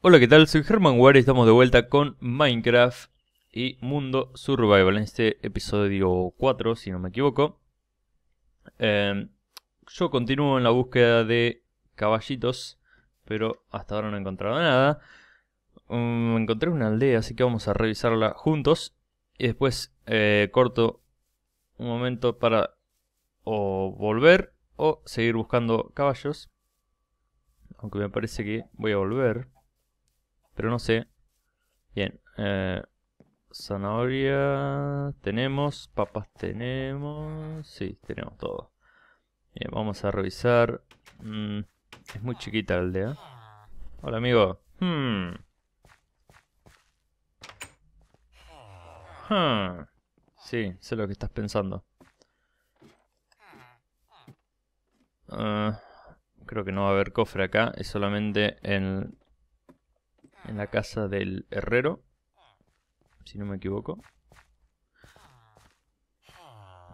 Hola, ¿qué tal? Soy Germán War y estamos de vuelta con Minecraft y Mundo Survival en este episodio 4, si no me equivoco. Em, yo continúo en la búsqueda de caballitos, pero hasta ahora no he encontrado nada. Mm, encontré una aldea, así que vamos a revisarla juntos. Y después eh, corto un momento para o volver o seguir buscando caballos. Aunque me parece que voy a volver. Pero no sé. Bien. Eh, zanahoria. Tenemos. Papas tenemos. Sí, tenemos todo. Bien, vamos a revisar. Mm, es muy chiquita la aldea. Hola, amigo. Hmm. Hmm. Sí, sé lo que estás pensando. Ah, creo que no va a haber cofre acá. Es solamente en en la casa del herrero, si no me equivoco.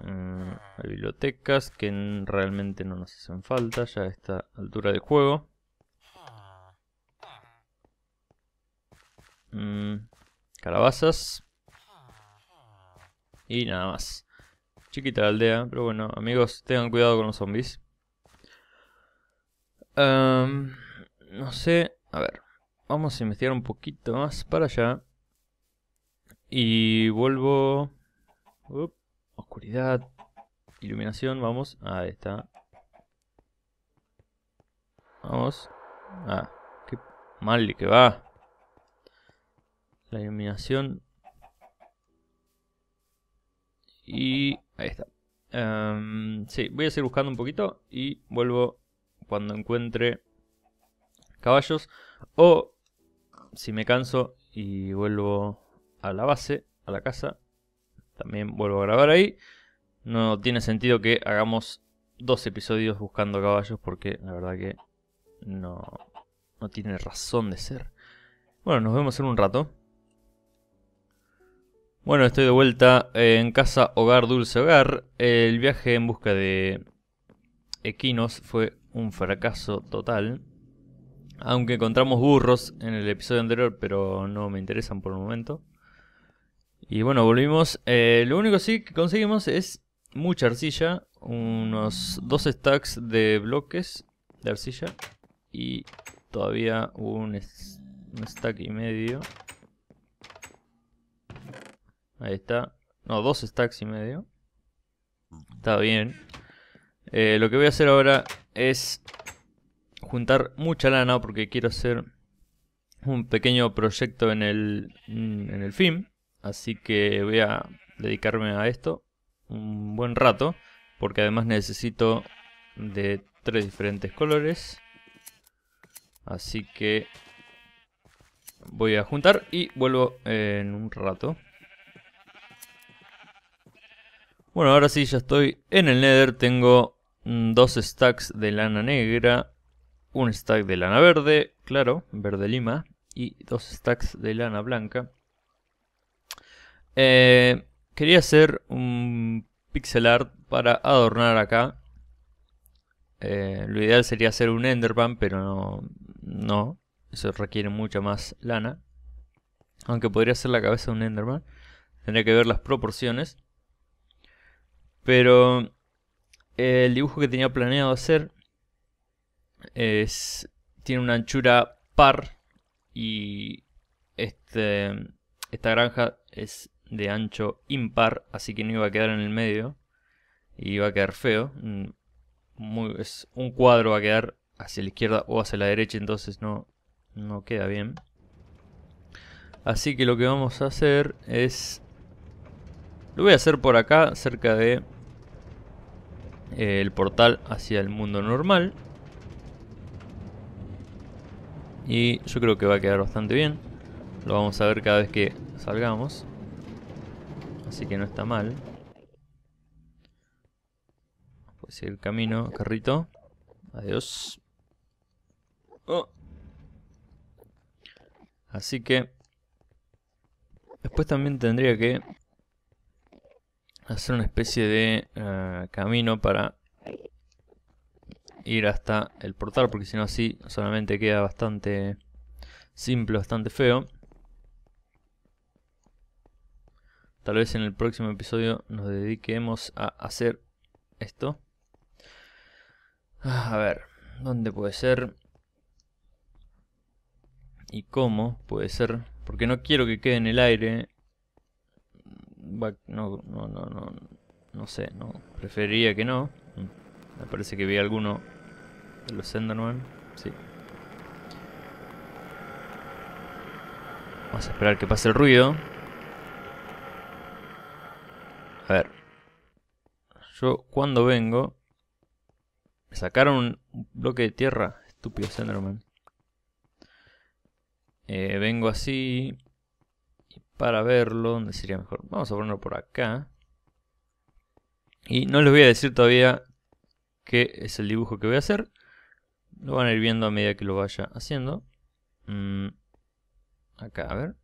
Eh, hay bibliotecas que realmente no nos hacen falta ya a esta altura del juego. Mm, calabazas. Y nada más. Chiquita la aldea, pero bueno, amigos, tengan cuidado con los zombies. Em, no sé, a ver. Vamos a investigar un poquito más para allá. Y vuelvo... oscuridad. Iluminación, vamos. Ahí está. Vamos. Ah, qué mal que va. La iluminación. Y ahí está. Em, sí, voy a seguir buscando un poquito y vuelvo cuando encuentre caballos. O si me canso y vuelvo a la base, a la casa, también vuelvo a grabar ahí. No tiene sentido que hagamos dos episodios buscando caballos porque la verdad que no, no tiene razón de ser. Bueno, nos vemos en un rato. Bueno, estoy de vuelta en casa Hogar Dulce Hogar. El viaje en busca de equinos fue un fracaso total. Aunque encontramos burros en el episodio anterior, pero no me interesan por el momento. Y bueno, volvimos. Eh, lo único sí que conseguimos es mucha arcilla. Unos dos stacks de bloques de arcilla. Y todavía un, stack y medio. Ahí está. No, dos stacks y medio. Está bien. Eh, lo que voy a hacer ahora es juntar mucha lana porque quiero hacer un pequeño proyecto en el, en el film. Así que voy a dedicarme a esto un buen rato. Porque además necesito de tres diferentes colores. Así que voy a juntar y vuelvo en un rato. Bueno, ahora sí ya estoy en el Nether. Tengo dos stacks de lana negra un stack de lana verde, claro, verde lima, y dos stacks de lana blanca. Eh, quería hacer un pixel art para adornar acá. Eh, lo ideal sería hacer un enderman, pero no, no. Eso requiere mucha más lana. Aunque podría ser la cabeza de un enderman. Tendría que ver las proporciones. Pero eh, el dibujo que tenía planeado hacer es, tiene una anchura par y este, esta granja es de ancho impar, así que no iba a quedar en el medio y iba a quedar feo. Mm, es, un cuadro va a quedar hacia la izquierda o hacia la derecha, entonces no, no queda bien. Así que lo que vamos a hacer es... Lo voy a hacer por acá, cerca de eh, el portal hacia el mundo normal. Y yo creo que va a quedar bastante bien. Lo vamos a ver cada vez que salgamos. Así que no está mal. Pues el camino, carrito. Adiós. Oh. Así que... Después también tendría que hacer una especie de eh, camino para ir hasta el portal, porque si no así solamente queda bastante simple, bastante feo. Tal vez en el próximo episodio nos dediquemos a hacer esto. Ah, a ver, ¿dónde puede ser? ¿Y cómo puede ser? Porque no quiero que quede en el aire. No, no, no, no. No sé, no. Preferiría que no. Me parece que vi alguno los Enderman, sí. Vamos a esperar que pase el ruido. A ver. Yo cuando vengo... Me sacaron un bloque de tierra. Estúpido Enderman. Eh, vengo así. Y para verlo, ¿dónde sería mejor? Vamos a ponerlo por acá. Y no les voy a decir todavía qué es el dibujo que voy a hacer. Lo van a ir viendo a medida que lo vaya haciendo. Mm, acá, a ver.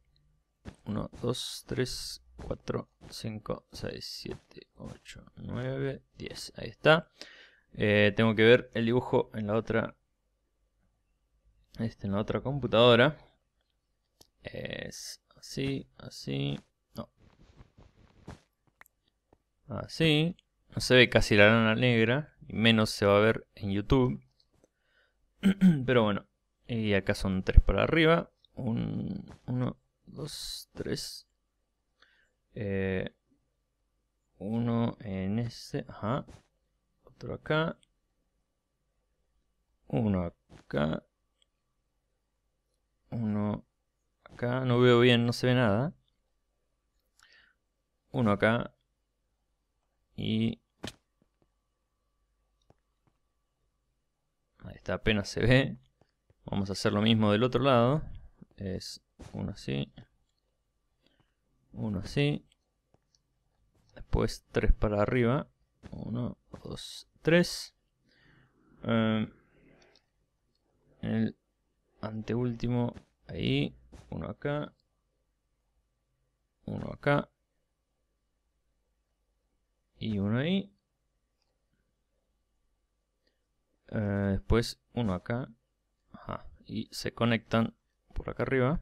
1, 2, 3, 4, 5, 6, 7, 8, 9, 10. Ahí está. Eh, tengo que ver el dibujo en la otra... Este, en la otra computadora. Es así, así... No. Así. No se ve casi la lana negra. Y menos se va a ver en YouTube. Pero bueno, y acá son tres para arriba. Un, uno, dos, tres. Eh, uno en ese, Otro acá. Uno acá. Uno acá. No veo bien, no se ve nada. Uno acá. Y Esta apenas se ve. Vamos a hacer lo mismo del otro lado. Es uno así. Uno así. Después tres para arriba. Uno, dos, tres. Em, el anteúltimo ahí. Uno acá. Uno acá. Y uno ahí. Eh, después uno acá. Ajá. Y se conectan por acá arriba.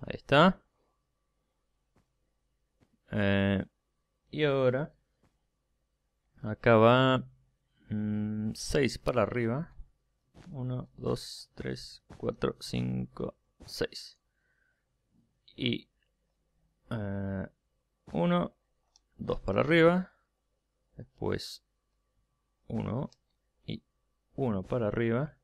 Ahí está. Eh, y ahora. Acá va 6 mmm, para arriba. 1, 2, 3, 4, 5, 6. Y... Eh, 1, 2 para arriba, después 1 y 1 para arriba,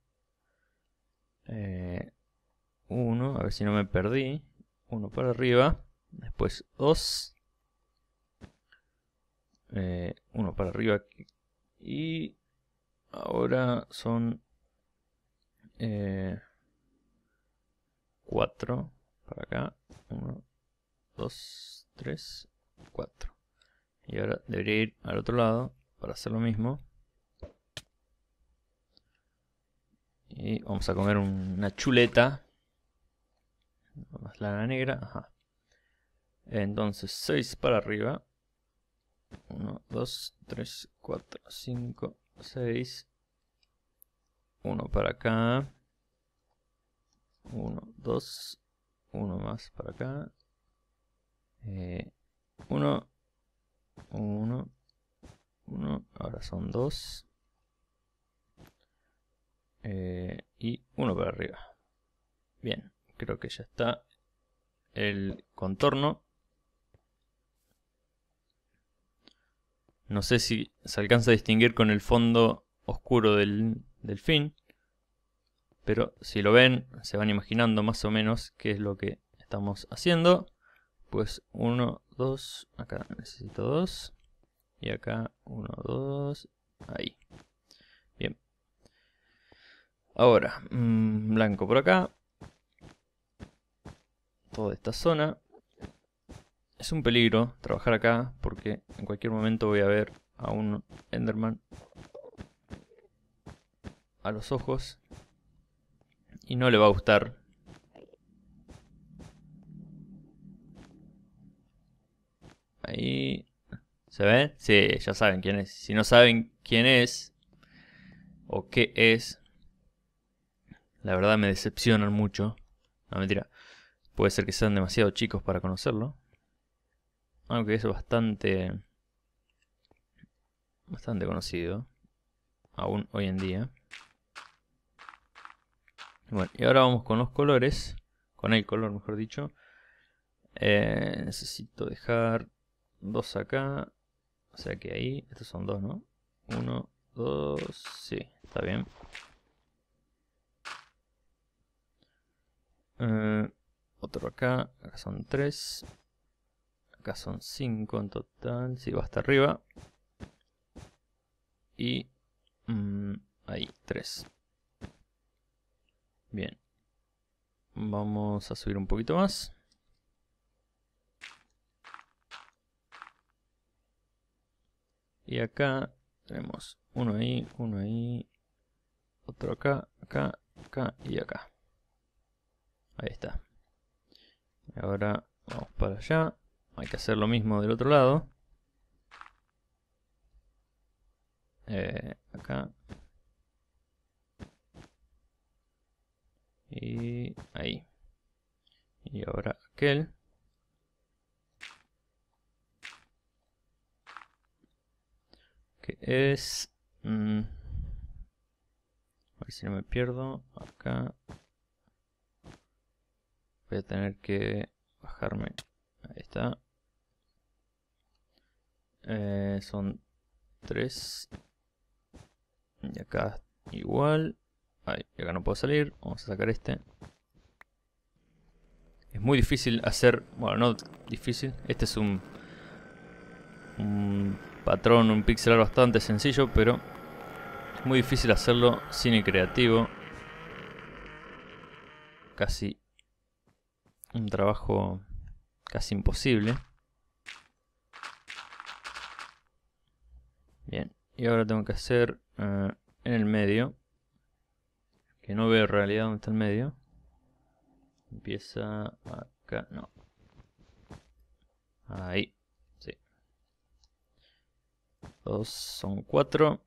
1, eh, a ver si no me perdí, 1 para arriba, después 2, 1 eh, para arriba y ahora son 4 eh, para acá, 1, 2, 3, 4. Y ahora debería ir al otro lado para hacer lo mismo. Y vamos a comer una chuleta. Más lana negra. Ajá. Entonces 6 para arriba. 1, 2, 3, 4, 5, 6. 1 para acá. 1, 2. 1 más para acá. Eh, uno, uno, uno, ahora son dos. Eh, y uno para arriba. Bien, creo que ya está el contorno. No sé si se alcanza a distinguir con el fondo oscuro del, del fin. Pero si lo ven, se van imaginando más o menos qué es lo que estamos haciendo. Pues 1, 2, acá necesito 2. Y acá 1, 2, ahí. Bien. Ahora, mm, blanco por acá. Toda esta zona. Es un peligro trabajar acá porque en cualquier momento voy a ver a un Enderman a los ojos. Y no le va a gustar ahí. ¿Se ve? Sí, ya saben quién es. Si no saben quién es o qué es, la verdad me decepcionan mucho. No, mentira. Puede ser que sean demasiado chicos para conocerlo. Aunque es bastante... Bastante conocido. Aún hoy en día. Bueno, y ahora vamos con los colores. Con el color, mejor dicho. Eh, necesito dejar Dos acá. O sea que ahí. Estos son dos, ¿no? Uno, dos. Sí, está bien. Eh, otro acá. Acá son tres. Acá son cinco en total. si va hasta arriba. Y... Mm, ahí, tres. Bien. Vamos a subir un poquito más. Y acá tenemos uno ahí, uno ahí, otro acá, acá, acá y acá. Ahí está. Y ahora vamos para allá. Hay que hacer lo mismo del otro lado. Eh, acá. Y ahí. Y ahora aquel. es... a ver si no me pierdo. Acá. Voy a tener que bajarme. Ahí está. Eh, son tres. Y acá igual. y acá no puedo salir. Vamos a sacar este. Es muy difícil hacer... Bueno, no difícil. Este es Un patrón, un pixel bastante sencillo, pero muy difícil hacerlo cine creativo. Casi un trabajo casi imposible. Bien, y ahora tengo que hacer eh, en el medio, que no veo en realidad dónde está el medio. Empieza acá, no. Ahí son 4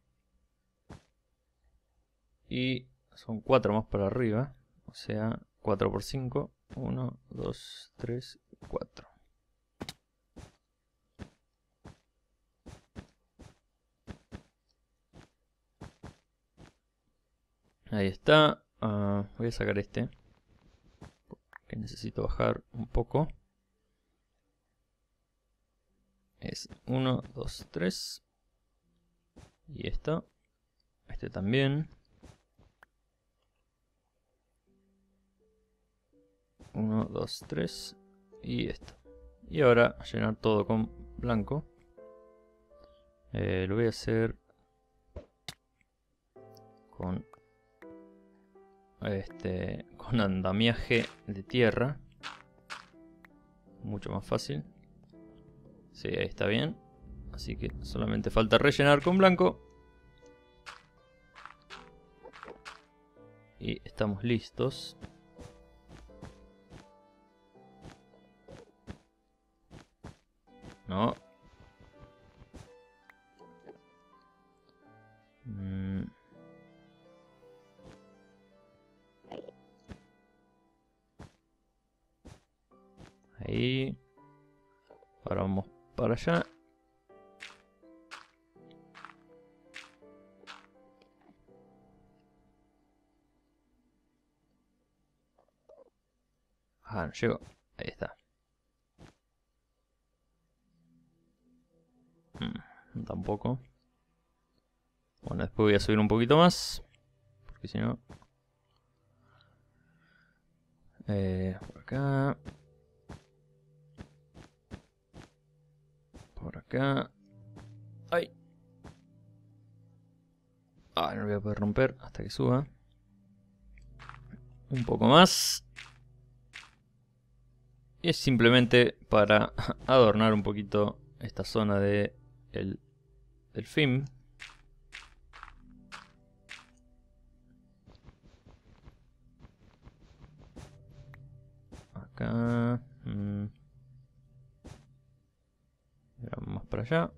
Y son cuatro más para arriba. O sea, 4 por 5. 1, 2, 3, 4. Ahí está. Ah, voy a sacar este. Que necesito bajar un poco. Es 1, 2, 3. Y esto. Este también. Uno, dos, tres. Y esto. Y ahora llenar todo con blanco. Eh, lo voy a hacer con este con andamiaje de tierra mucho más fácil sí ahí está bien Así que solamente falta rellenar con blanco. Y estamos listos. No. Mm. Ahí. Ahora vamos para allá. Llego. Ahí está. Hmm, tampoco. Bueno, después voy a subir un poquito más. Porque si no... Eh, por acá. Por acá. ¡Ay! Ah, no lo voy a poder romper hasta que suba. Un poco más. Y es simplemente para adornar un poquito esta zona de el, del film. Acá. Mm. para allá.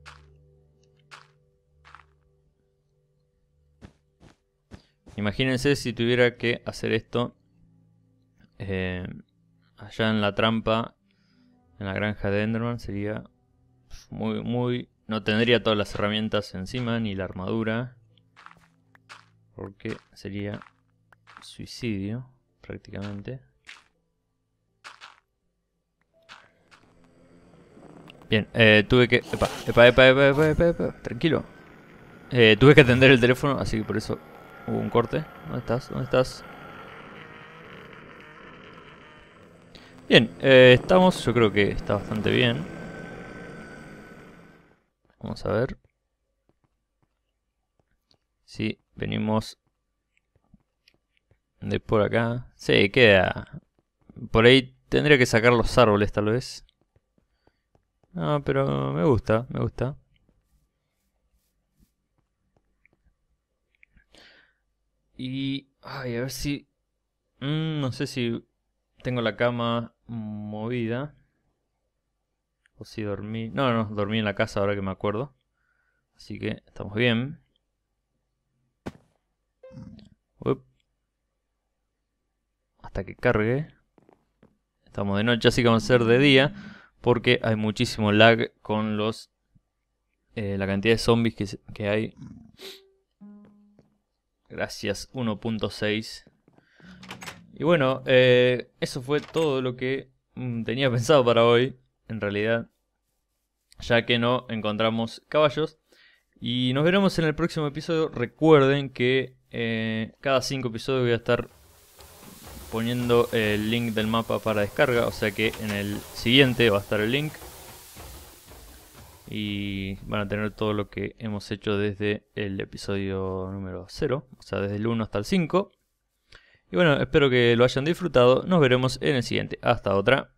Imagínense si tuviera que hacer esto eh, allá en la trampa, en la granja de Enderman, sería muy, muy... No tendría todas las herramientas encima, ni la armadura. Porque sería suicidio, prácticamente. Bien, eh, tuve que... Epa, epa, epa, epa, tranquilo. Eh, tuve que atender el teléfono, así que por eso hubo un corte. ¿Dónde estás? ¿Dónde estás? Bien, eh, estamos, yo creo que está bastante bien. Vamos a ver. Si sí, venimos de por acá. Sí, queda. Por ahí tendría que sacar los árboles tal vez. No, pero me gusta, me gusta. Y... a ver si... Mm, no sé si tengo la cama movida. O si dormí... No, no, dormí en la casa ahora que me acuerdo. Así que estamos bien. Hasta que cargue. Estamos de noche, así que vamos a ser de día. Porque hay muchísimo lag con los... Eh, la cantidad de zombies que, que hay. Gracias, 1.6. Y bueno, eh, eso fue todo lo que mm, tenía pensado para hoy, en realidad, ya que no encontramos caballos. Y nos veremos en el próximo episodio. Recuerden que eh, cada 5 episodios voy a estar poniendo el link del mapa para descarga, o sea que en el siguiente va a estar el link. Y van a tener todo lo que hemos hecho desde el episodio número 0, o sea, desde el 1 hasta el 5. Y bueno, espero que lo hayan disfrutado. Nos veremos en el siguiente. Hasta otra.